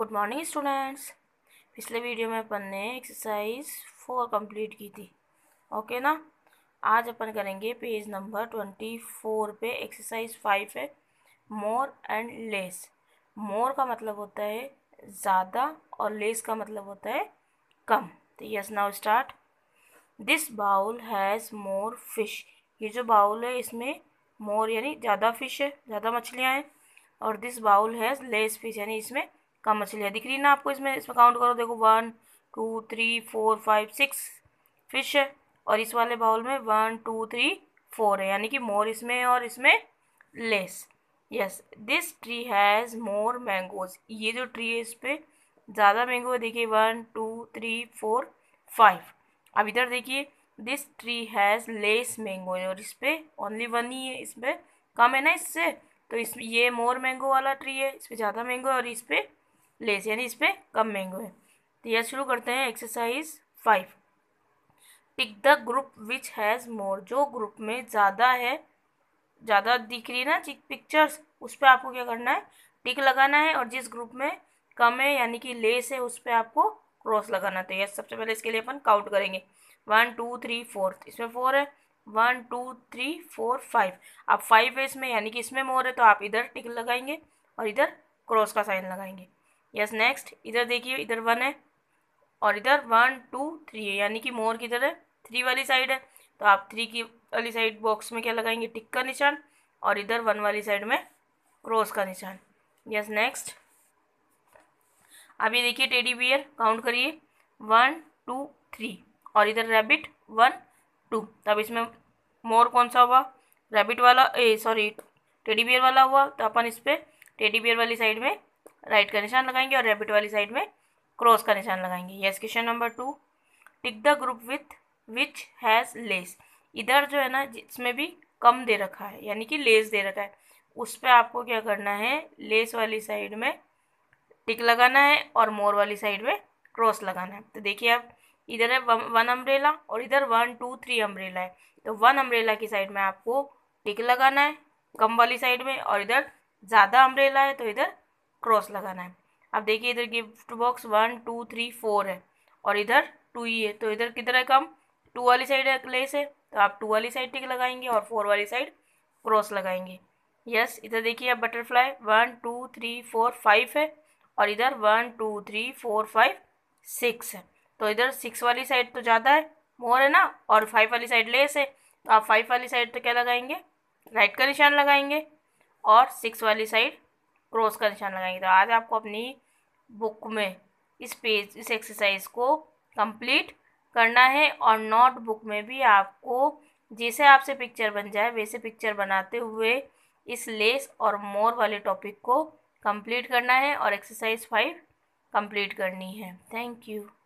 good morning students पिछले video में अपन ने एक्सरसाइज फोर कंप्लीट की थी ओके ना आज अपन करेंगे पेज नंबर ट्वेंटी फोर पे एक्सरसाइज फाइव है मोर एंड लेस मोर का मतलब होता है ज़्यादा और लेस का मतलब होता है कम तो yes now start this bowl has more fish ये जो बाउल है इसमें मोर यानी ज़्यादा फिश है ज़्यादा मछलियाँ हैं और this bowl has less fish यानी इसमें मछली मछलियाँ दिख रही है ना आपको इसमें इसमें काउंट करो देखो one two three four five six fish है और इस वाले बाउल में वन टू थ्री फोर है यानी कि मोर इसमें और इसमें less yes this tree has more mangoes ये जो ट्री है इस पर ज़्यादा मैंगो है देखिए one two three four five अब इधर देखिए this tree has less mango है और इस पर ओनली वन ही है इस पर कम है ना इससे तो इस ये मोर मैंगो वाला ट्री है इस पर ज़्यादा मैंगो है और इस पर लेस यानी इस पर कम मैंगो है तो यह शुरू करते हैं exercise five pick the group which has more जो ग्रुप में ज़्यादा है ज़्यादा दिख रही है ना पिक्चर्स उस पर आपको क्या करना है टिक लगाना है और जिस ग्रुप में कम है यानी कि लेस है उस पर आपको क्रॉस लगाना तो यस सबसे पहले इसके लिए अपन काउंट करेंगे वन टू थ्री फोर इसमें फोर है one two three four five अब फाइव है इसमें यानी कि इसमें मोर है तो आप इधर टिक लगाएंगे और इधर क्रॉस का साइन लगाएंगे यस नेक्स्ट इधर देखिए इधर वन है और इधर वन टू थ्री है यानी कि मोर किधर है थ्री वाली साइड है तो आप थ्री की वाली साइड बॉक्स में क्या लगाएंगे टिक का निशान और इधर वन वाली साइड में क्रॉस का निशान यस नेक्स्ट अब ये देखिए टेडी बियर काउंट करिए वन टू थ्री और इधर रैबिट वन टू तब इसमें मोर कौन सा हुआ रैबिट वाला ए सॉरी टेडी बियर वाला हुआ तो अपन इस पर टेडी बियर वाली साइड में राइट का निशान लगाएंगे और रेबिट वाली साइड में क्रॉस का निशान लगाएंगे yes question number two tick the group with which has less इधर जो है ना जिसमें भी कम दे रखा है यानी कि लेस दे रखा है उस पर आपको क्या करना है लेस वाली साइड में टिक लगाना है और मोर वाली साइड में क्रॉस लगाना है तो देखिए आप इधर है वन अम्ब्रेला और इधर वन टू थ्री अम्ब्रेला है तो वन अम्ब्रेला की साइड में आपको टिक लगाना है कम वाली साइड में और इधर ज़्यादा अम्ब्रेला है तो इधर क्रॉस लगाना है अब देखिए इधर gift box one two three four है और इधर टू ही है तो इधर किधर है कम टू वाली साइड लेस है तो आप टू वाली साइड टिक लगाएंगे और फोर वाली साइड क्रॉस लगाएंगे यस इधर देखिए आप butterfly one two three four five है और इधर one two three four five six है तो इधर सिक्स वाली साइड तो ज़्यादा है मोर है ना और फाइव वाली साइड लेस है तो आप फाइव वाली साइड तो क्या लगाएंगे राइट का निशान लगाएंगे और सिक्स वाली साइड क्रॉस का निशान लगाएंगे तो आज आपको अपनी बुक में इस पेज इस एक्सरसाइज को कंप्लीट करना है और नोट बुक में भी आपको जैसे आपसे पिक्चर बन जाए वैसे पिक्चर बनाते हुए इस लेस और मोर वाले टॉपिक को कंप्लीट करना है और एक्सरसाइज फाइव कंप्लीट करनी है थैंक यू